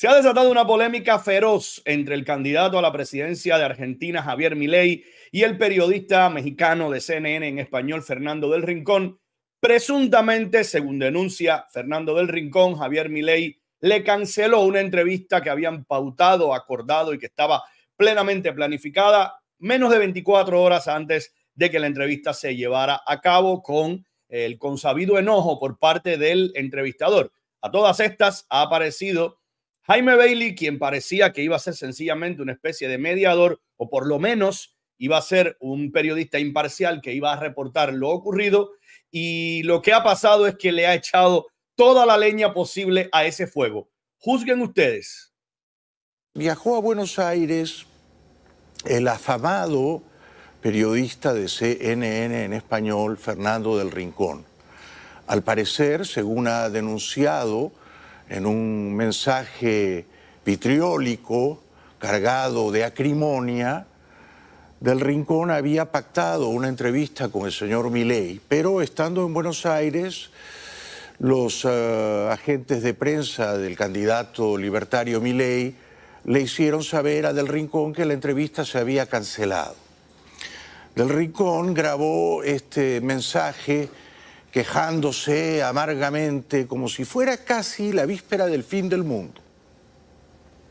Se ha desatado una polémica feroz entre el candidato a la presidencia de Argentina, Javier Milei, y el periodista mexicano de CNN en español, Fernando del Rincón. Presuntamente, según denuncia Fernando del Rincón, Javier Milei le canceló una entrevista que habían pautado, acordado y que estaba plenamente planificada menos de 24 horas antes de que la entrevista se llevara a cabo con el consabido enojo por parte del entrevistador. A todas estas ha aparecido Jaime Bailey, quien parecía que iba a ser sencillamente una especie de mediador, o por lo menos iba a ser un periodista imparcial que iba a reportar lo ocurrido, y lo que ha pasado es que le ha echado toda la leña posible a ese fuego. Juzguen ustedes. Viajó a Buenos Aires el afamado periodista de CNN en español, Fernando del Rincón. Al parecer, según ha denunciado en un mensaje vitriólico, cargado de acrimonia, del Rincón había pactado una entrevista con el señor Milei, pero estando en Buenos Aires, los eh, agentes de prensa del candidato libertario Milei le hicieron saber a Del Rincón que la entrevista se había cancelado. Del Rincón grabó este mensaje quejándose amargamente como si fuera casi la víspera del fin del mundo.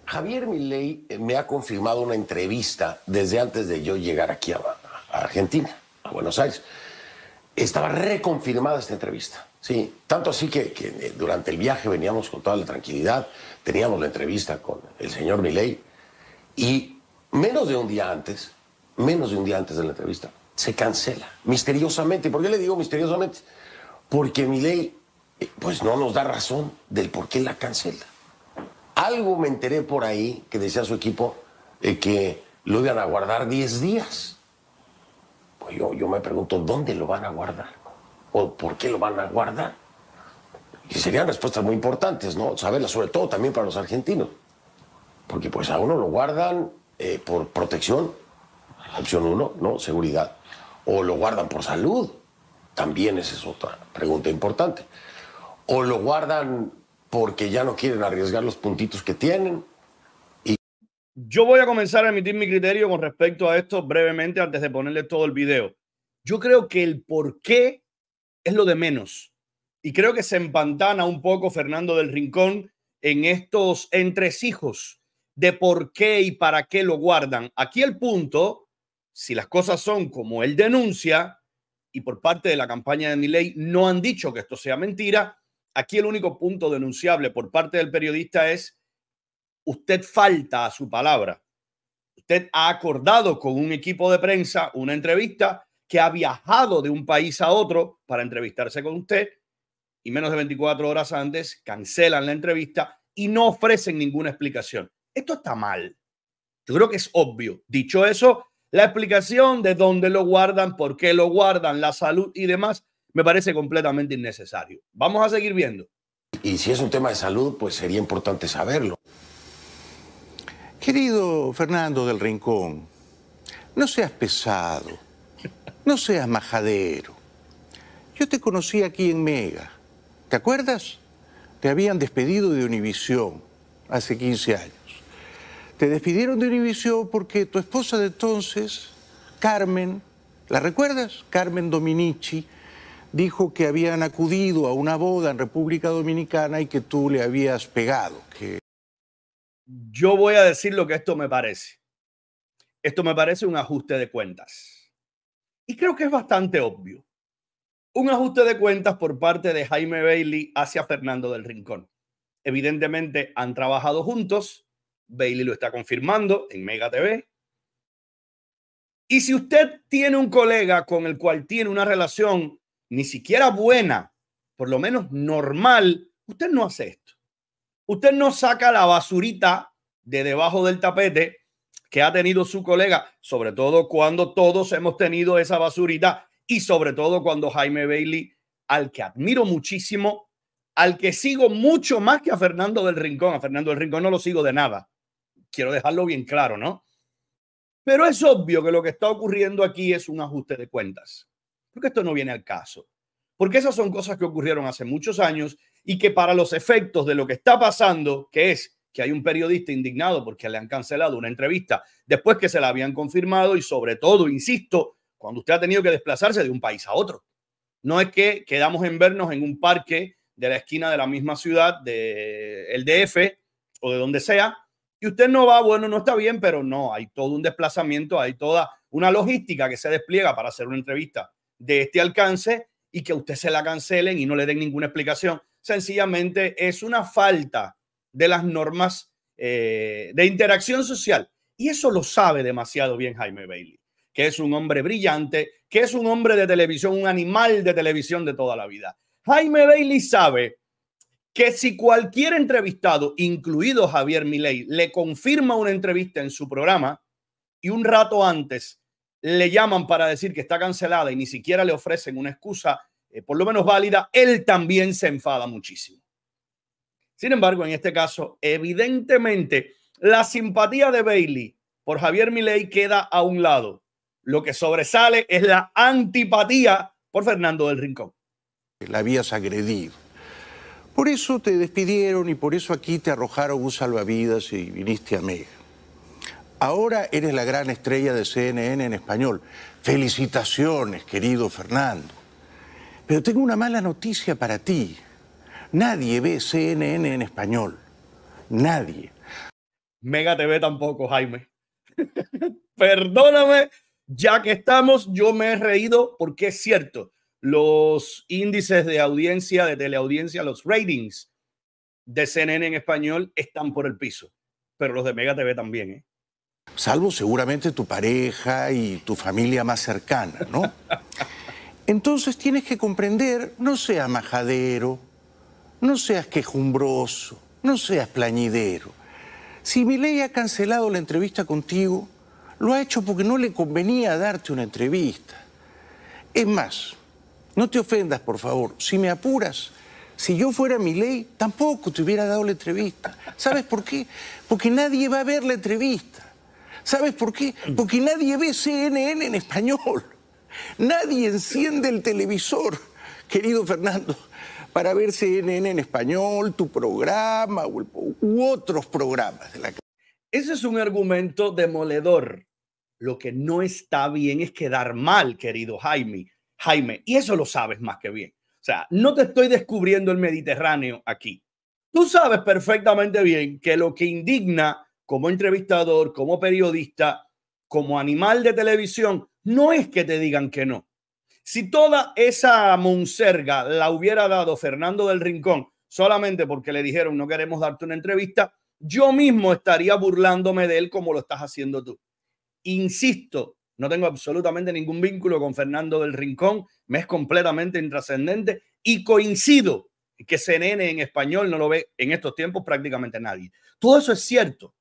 Javier Milei eh, me ha confirmado una entrevista desde antes de yo llegar aquí a, Argentina, a Buenos Aires. Estaba reconfirmada esta entrevista. Sí, tanto así que, eh, durante el viaje veníamos con toda la tranquilidad, teníamos la entrevista con el señor Milei y menos de un día antes, menos de un día antes de la entrevista, se cancela misteriosamente. ¿Por qué le digo misteriosamente? porque mi ley eh, pues no nos da razón del por qué la cancela. Algo me enteré por ahí que decía su equipo eh, que lo iban a guardar 10 días. Pues yo, yo me pregunto, ¿dónde lo van a guardar? ¿O por qué lo van a guardar? Y serían respuestas muy importantes, ¿no? Saberlas, sobre todo también para los argentinos. Porque pues a uno lo guardan eh, por protección, opción uno, ¿no? Seguridad. O lo guardan por salud, también esa es otra pregunta importante. O lo guardan porque ya no quieren arriesgar los puntitos que tienen. Y... Yo voy a comenzar a emitir mi criterio con respecto a esto brevemente antes de ponerle todo el video. Yo creo que el por qué es lo de menos. Y creo que se empantana un poco Fernando del Rincón en estos entresijos de por qué y para qué lo guardan. Aquí el punto, si las cosas son como él denuncia, y por parte de la campaña de ley no han dicho que esto sea mentira. Aquí el único punto denunciable por parte del periodista es usted falta a su palabra. Usted ha acordado con un equipo de prensa una entrevista que ha viajado de un país a otro para entrevistarse con usted y menos de 24 horas antes cancelan la entrevista y no ofrecen ninguna explicación. Esto está mal. Yo creo que es obvio. Dicho eso, la explicación de dónde lo guardan, por qué lo guardan, la salud y demás, me parece completamente innecesario. Vamos a seguir viendo. Y si es un tema de salud, pues sería importante saberlo. Querido Fernando del Rincón, no seas pesado, no seas majadero. Yo te conocí aquí en Mega, ¿te acuerdas? Te habían despedido de Univisión hace 15 años. Te despidieron de Univision porque tu esposa de entonces, Carmen, ¿la recuerdas? Carmen Dominici dijo que habían acudido a una boda en República Dominicana y que tú le habías pegado. Que... Yo voy a decir lo que esto me parece. Esto me parece un ajuste de cuentas. Y creo que es bastante obvio. Un ajuste de cuentas por parte de Jaime Bailey hacia Fernando del Rincón. Evidentemente han trabajado juntos, Bailey lo está confirmando en Mega TV. Y si usted tiene un colega con el cual tiene una relación ni siquiera buena, por lo menos normal, usted no hace esto. Usted no saca la basurita de debajo del tapete que ha tenido su colega, sobre todo cuando todos hemos tenido esa basurita y sobre todo cuando Jaime Bailey, al que admiro muchísimo, al que sigo mucho más que a Fernando del Rincón, a Fernando del Rincón no lo sigo de nada, quiero dejarlo bien claro, ¿no? Pero es obvio que lo que está ocurriendo aquí es un ajuste de cuentas, porque esto no viene al caso, porque esas son cosas que ocurrieron hace muchos años y que para los efectos de lo que está pasando, que es que hay un periodista indignado porque le han cancelado una entrevista después que se la habían confirmado y sobre todo, insisto, cuando usted ha tenido que desplazarse de un país a otro. No es que quedamos en vernos en un parque de la esquina de la misma ciudad, del el DF o de donde sea, y usted no va, bueno, no está bien, pero no, hay todo un desplazamiento, hay toda una logística que se despliega para hacer una entrevista de este alcance y que usted se la cancelen y no le den ninguna explicación. Sencillamente es una falta de las normas eh, de interacción social. Y eso lo sabe demasiado bien Jaime Bailey, que es un hombre brillante, que es un hombre de televisión, un animal de televisión de toda la vida. Jaime Bailey sabe que si cualquier entrevistado, incluido Javier Milei, le confirma una entrevista en su programa y un rato antes le llaman para decir que está cancelada y ni siquiera le ofrecen una excusa, eh, por lo menos válida, él también se enfada muchísimo. Sin embargo, en este caso, evidentemente, la simpatía de Bailey por Javier Milei queda a un lado. Lo que sobresale es la antipatía por Fernando del Rincón. La habías agredido por eso te despidieron y por eso aquí te arrojaron un salvavidas y viniste a Mega. Ahora eres la gran estrella de CNN en español. Felicitaciones, querido Fernando. Pero tengo una mala noticia para ti. Nadie ve CNN en español. Nadie. Mega TV tampoco, Jaime. Perdóname, ya que estamos, yo me he reído porque es cierto los índices de audiencia, de teleaudiencia, los ratings de CNN en español están por el piso, pero los de Mega TV también. ¿eh? Salvo seguramente tu pareja y tu familia más cercana, ¿no? Entonces tienes que comprender, no seas majadero, no seas quejumbroso, no seas plañidero. Si ley ha cancelado la entrevista contigo, lo ha hecho porque no le convenía darte una entrevista. Es más, no te ofendas, por favor. Si me apuras, si yo fuera mi ley, tampoco te hubiera dado la entrevista. ¿Sabes por qué? Porque nadie va a ver la entrevista. ¿Sabes por qué? Porque nadie ve CNN en español. Nadie enciende el televisor, querido Fernando, para ver CNN en español, tu programa u, otros programas de la Ese es un argumento demoledor. Lo que no está bien es quedar mal, querido Jaime. Jaime, y eso lo sabes más que bien. O sea, no te estoy descubriendo el Mediterráneo aquí. Tú sabes perfectamente bien que lo que indigna como entrevistador, como periodista, como animal de televisión, no es que te digan que no. Si toda esa monserga la hubiera dado Fernando del Rincón solamente porque le dijeron no queremos darte una entrevista, yo mismo estaría burlándome de él como lo estás haciendo tú. Insisto, no tengo absolutamente ningún vínculo con Fernando del Rincón, me es completamente intrascendente y coincido que CNN en español no lo ve en estos tiempos prácticamente nadie. Todo eso es cierto.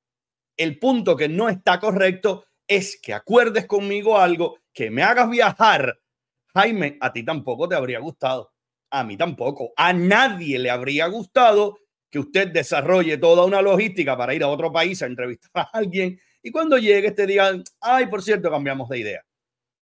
El punto que no está correcto es que acuerdes conmigo algo, que me hagas viajar. Jaime, a ti tampoco te habría gustado. A mí tampoco. A nadie le habría gustado que usted desarrolle toda una logística para ir a otro país a entrevistar a alguien y cuando llegues te digan, ay, por cierto, cambiamos de idea.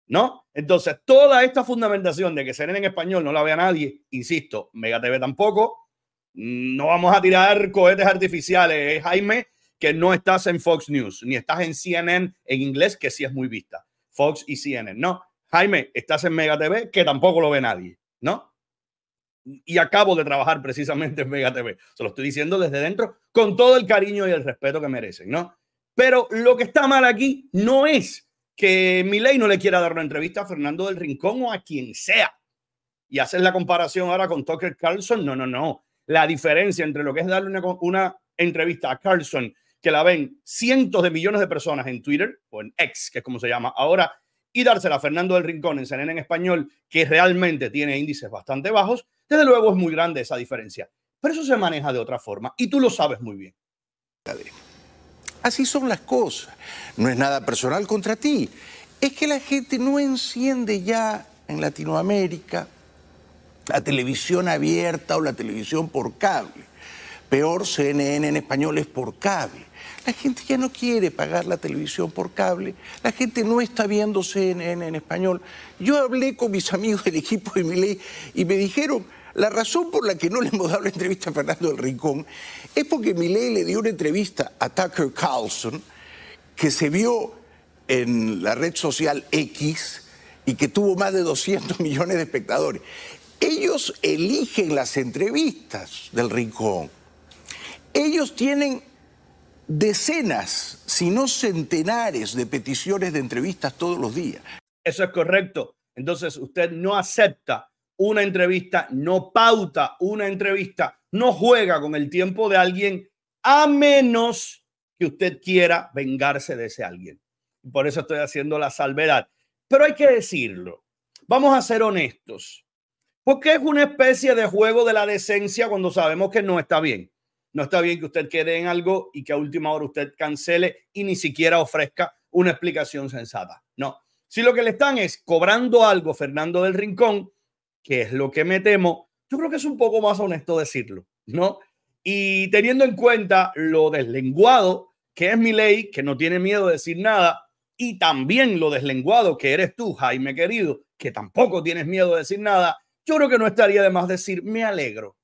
¿No? Entonces, toda esta fundamentación de que CNN en español no la vea nadie, insisto, Mega TV tampoco, mm, no vamos a tirar cohetes artificiales, ¿eh, Jaime, que no estás en Fox News, ni estás en CNN en inglés, que sí es muy vista. Fox y CNN, no. Jaime, estás en Mega TV, que tampoco lo ve nadie, ¿no? y acabo de trabajar precisamente en Mega TV. Se lo estoy diciendo desde dentro con todo el cariño y el respeto que merecen, ¿no? Pero lo que está mal aquí no es que Milei no le quiera dar una entrevista a Fernando del Rincón o a quien sea. Y hacer la comparación ahora con Tucker Carlson, no, no, no. La diferencia entre lo que es darle una, entrevista a Carlson, que la ven cientos de millones de personas en Twitter o en X, que es como se llama ahora, y dársela a Fernando del Rincón en CNN en español, que realmente tiene índices bastante bajos, desde luego es muy grande esa diferencia. Pero eso se maneja de otra forma y tú lo sabes muy bien. bien. Así son las cosas. No es nada personal contra ti. Es que la gente no enciende ya en Latinoamérica la televisión abierta o la televisión por cable. Peor, CNN en español es por cable. La gente ya no quiere pagar la televisión por cable, la gente no está viendo CNN en español. Yo hablé con mis amigos del equipo de Miley y me dijeron, la razón por la que no le hemos dado la entrevista a Fernando del Rincón es porque Miley le dio una entrevista a Tucker Carlson que se vio en la red social X y que tuvo más de 200 millones de espectadores. Ellos eligen las entrevistas del Rincón. Ellos tienen decenas, si no centenares de peticiones de entrevistas todos los días. Eso es correcto. Entonces usted no acepta una entrevista, no pauta una entrevista, no juega con el tiempo de alguien a menos que usted quiera vengarse de ese alguien. Por eso estoy haciendo la salvedad. Pero hay que decirlo, vamos a ser honestos, porque es una especie de juego de la decencia cuando sabemos que no está bien. No está bien que usted quede en algo y que a última hora usted cancele y ni siquiera ofrezca una explicación sensata. No. Si lo que le están es cobrando algo, Fernando del Rincón, que es lo que me temo, yo creo que es un poco más honesto decirlo, ¿no? Y teniendo en cuenta lo deslenguado que es mi ley, que no tiene miedo de decir nada, y también lo deslenguado que eres tú, Jaime querido, que tampoco tienes miedo de decir nada, yo creo que no estaría de más decir, me alegro.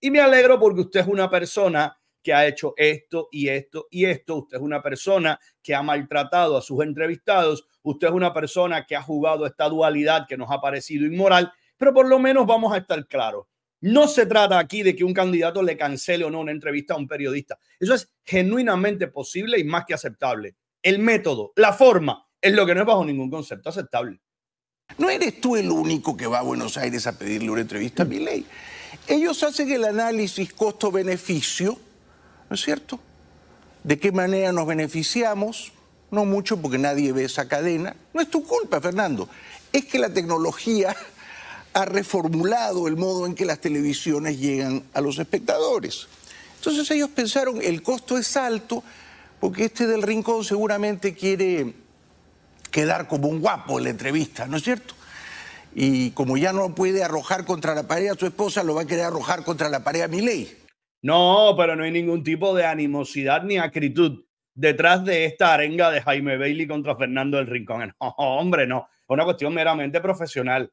Y me alegro porque usted es una persona que ha hecho esto y esto y esto. Usted es una persona que ha maltratado a sus entrevistados. Usted es una persona que ha jugado esta dualidad que nos ha parecido inmoral pero por lo menos vamos a estar claros. No se trata aquí de que un candidato le cancele o no una entrevista a un periodista. Eso es genuinamente posible y más que aceptable. El método, la forma, es lo que no es bajo ningún concepto aceptable. No eres tú el único que va a Buenos Aires a pedirle una entrevista a ley. Ellos hacen el análisis costo-beneficio, ¿no es cierto? ¿De qué manera nos beneficiamos? No mucho porque nadie ve esa cadena. No es tu culpa, Fernando. Es que la tecnología ha reformulado el modo en que las televisiones llegan a los espectadores. Entonces ellos pensaron, el costo es alto, porque este del Rincón seguramente quiere quedar como un guapo en la entrevista, ¿no es cierto? Y como ya no puede arrojar contra la pared a su esposa, lo va a querer arrojar contra la pared a mi ley. No, pero no hay ningún tipo de animosidad ni acritud detrás de esta arenga de Jaime Bailey contra Fernando del Rincón. No, hombre, no. Es una cuestión meramente profesional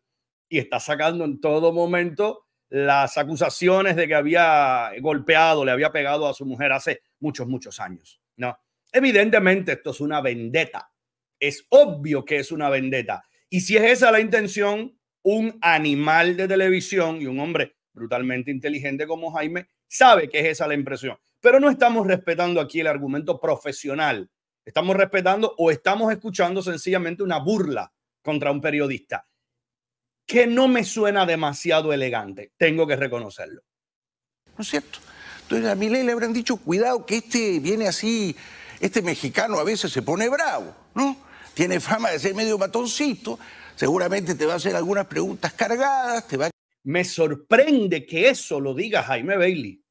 y está sacando en todo momento las acusaciones de que había golpeado, le había pegado a su mujer hace muchos, muchos años. No, evidentemente esto es una vendetta. Es obvio que es una vendetta. Y si es esa la intención, un animal de televisión y un hombre brutalmente inteligente como Jaime sabe que es esa la impresión. Pero no estamos respetando aquí el argumento profesional. Estamos respetando o estamos escuchando sencillamente una burla contra un periodista que no me suena demasiado elegante, tengo que reconocerlo. ¿No es cierto? Entonces a Milei le habrán dicho, cuidado, que este viene así, este mexicano a veces se pone bravo, ¿no? Tiene fama de ser medio matoncito, seguramente te va a hacer algunas preguntas cargadas, te va a... Me sorprende que eso lo diga Jaime Bailey.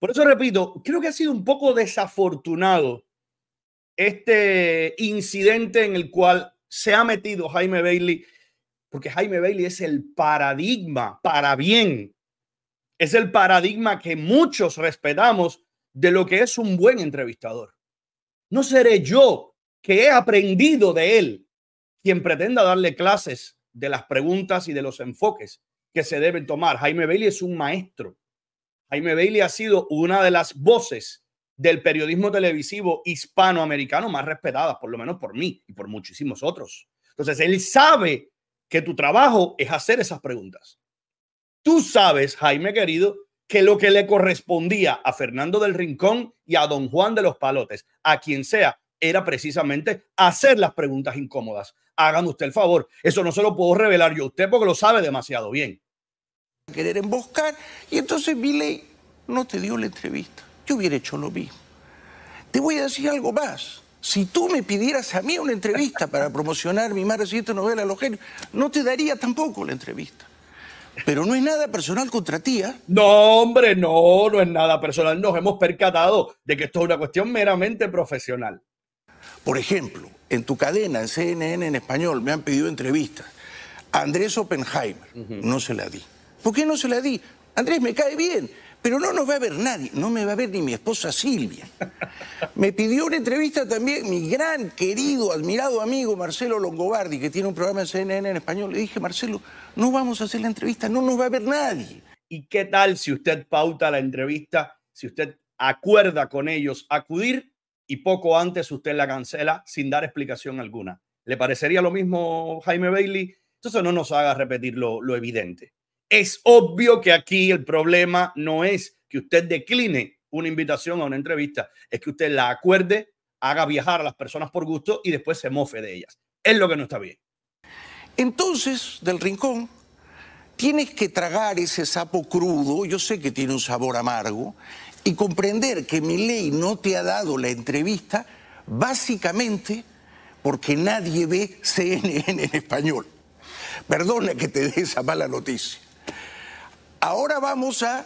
Por eso repito, creo que ha sido un poco desafortunado este incidente en el cual se ha metido Jaime Bailey porque Jaime Bailey es el paradigma para bien. Es el paradigma que muchos respetamos de lo que es un buen entrevistador. No seré yo que he aprendido de él quien pretenda darle clases de las preguntas y de los enfoques que se deben tomar. Jaime Bailey es un maestro. Jaime Bailey ha sido una de las voces del periodismo televisivo hispanoamericano más respetadas, por lo menos por mí y por muchísimos otros. Entonces, él sabe que tu trabajo es hacer esas preguntas. Tú sabes, Jaime querido, que lo que le correspondía a Fernando del Rincón y a don Juan de los Palotes, a quien sea, era precisamente hacer las preguntas incómodas. Hagan usted el favor. Eso no se lo puedo revelar yo a usted porque lo sabe demasiado bien. Querer emboscar y entonces Miley no te dio la entrevista. Yo hubiera hecho lo mismo. Te voy a decir algo más. Si tú me pidieras a mí una entrevista para promocionar mi más reciente novela, Los Genios, no te daría tampoco la entrevista. Pero no es nada personal contra ti, ¿eh? No, hombre, no, no es nada personal. Nos hemos percatado de que esto es una cuestión meramente profesional. Por ejemplo, en tu cadena, en CNN en español, me han pedido entrevistas. Andrés Oppenheimer, no se la di. ¿Por qué no se la di? Andrés, me cae bien pero no nos va a ver nadie, no me va a ver ni mi esposa Silvia. Me pidió una entrevista también mi gran, querido, admirado amigo Marcelo Longobardi, que tiene un programa de CNN en español. Le dije, Marcelo, no vamos a hacer la entrevista, no nos va a ver nadie. ¿Y qué tal si usted pauta la entrevista, si usted acuerda con ellos acudir y poco antes usted la cancela sin dar explicación alguna? ¿Le parecería lo mismo Jaime Bailey? Entonces no nos haga repetir lo evidente. Es obvio que aquí el problema no es que usted decline una invitación a una entrevista, es que usted la acuerde, haga viajar a las personas por gusto y después se mofe de ellas. Es lo que no está bien. Entonces, del rincón, tienes que tragar ese sapo crudo, yo sé que tiene un sabor amargo, y comprender que mi ley no te ha dado la entrevista básicamente porque nadie ve CNN en español. Perdona que te dé esa mala noticia. Ahora vamos a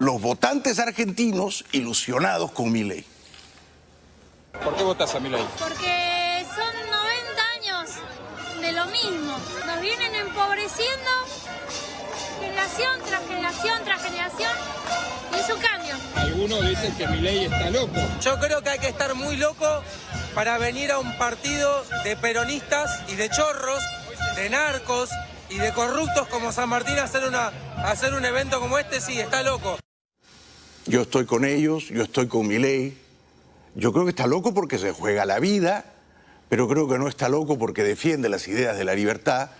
los votantes argentinos ilusionados con mi ley. ¿Por qué votas a mi ley? Porque son 90 años de lo mismo. Nos vienen empobreciendo generación tras generación tras generación y es un cambio. Algunos dicen que mi ley está loco. Yo creo que hay que estar muy loco para venir a un partido de peronistas y de chorros, de narcos, y de corruptos como San Martín hacer, una, hacer un evento como este, sí, está loco. Yo estoy con ellos, yo estoy con mi ley. Yo creo que está loco porque se juega la vida, pero creo que no está loco porque defiende las ideas de la libertad.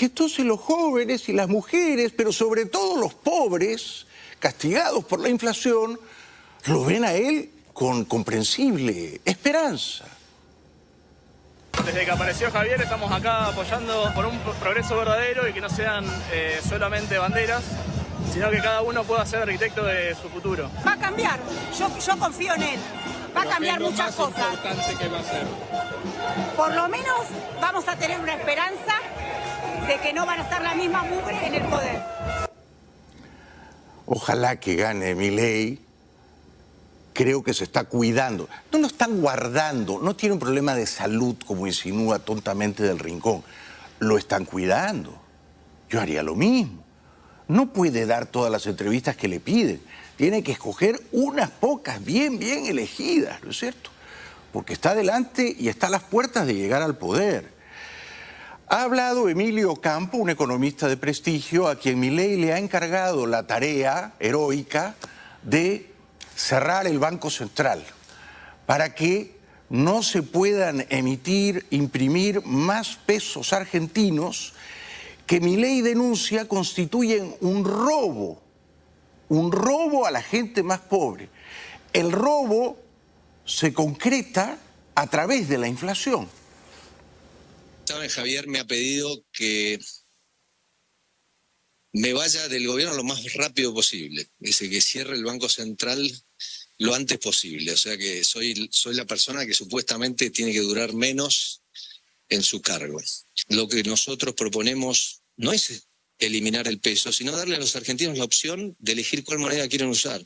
Y entonces los jóvenes y las mujeres, pero sobre todo los pobres, castigados por la inflación, lo ven a él con comprensible esperanza. Desde que apareció Javier estamos acá apoyando por un progreso verdadero y que no sean eh, solamente banderas, sino que cada uno pueda ser arquitecto de su futuro. Va a cambiar, yo, confío en él, va a cambiar muchas cosas. Por lo menos vamos a tener una esperanza de que no van a estar la misma mugre en el poder. Ojalá que gane mi ley creo que se está cuidando. No lo están guardando, no tiene un problema de salud como insinúa tontamente del rincón. Lo están cuidando. Yo haría lo mismo. No puede dar todas las entrevistas que le piden. Tiene que escoger unas pocas bien, bien elegidas, ¿no es cierto? Porque está adelante y está a las puertas de llegar al poder. Ha hablado Emilio Campo, un economista de prestigio, a quien mi ley le ha encargado la tarea heroica de cerrar el Banco Central para que no se puedan emitir, imprimir más pesos argentinos que mi ley denuncia constituyen un robo, un robo a la gente más pobre. El robo se concreta a través de la inflación. Javier me ha pedido que me vaya del gobierno lo más rápido posible. Dice que cierre el Banco Central lo antes posible. O sea que soy, soy la persona que supuestamente tiene que durar menos en su cargo. Lo que nosotros proponemos no es eliminar el peso, sino darle a los argentinos la opción de elegir cuál moneda quieren usar.